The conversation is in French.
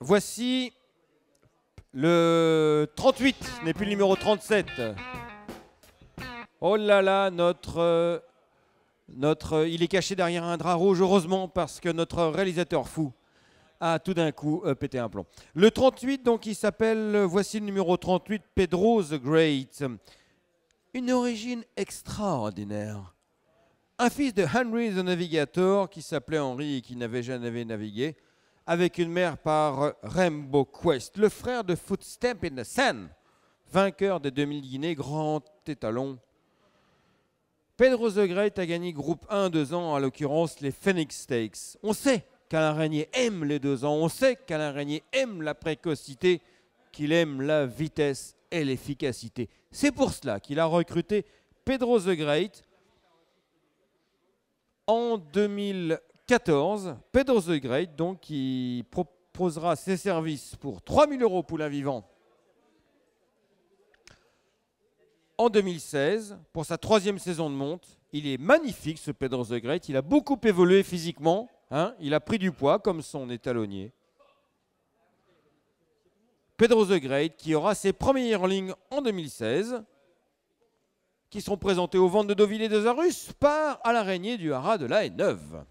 Voici le 38, n'est plus le numéro 37. Oh là là, notre... Euh, notre il est caché derrière un drap rouge, heureusement, parce que notre réalisateur fou a tout d'un coup euh, pété un plomb. Le 38, donc, il s'appelle, euh, voici le numéro 38, Pedro the Great. Une origine extraordinaire. Un fils de Henry the Navigator, qui s'appelait Henry et qui n'avait jamais navigué, avec une mère par Rainbow Quest, le frère de Footstep in the Sand, vainqueur des 2000 Guinées, grand étalon. Pedro the Great a gagné groupe 1 2 ans, à l'occurrence les Phoenix Stakes. On sait qu'Alain Régnier aime les deux ans, on sait qu'Alain Régnier aime la précocité, qu'il aime la vitesse et l'efficacité. C'est pour cela qu'il a recruté Pedro the Great en 2000. 14. Pedro the Great, donc, qui proposera ses services pour 3000 euros poulain vivant en 2016 pour sa troisième saison de monte. Il est magnifique ce Pedro the Great. Il a beaucoup évolué physiquement. Hein. il a pris du poids comme son étalonnier. Pedro the Great qui aura ses premières lignes en 2016 qui seront présentés aux ventes de Deauville et de Zarus par à l'araignée du haras de la haie neuve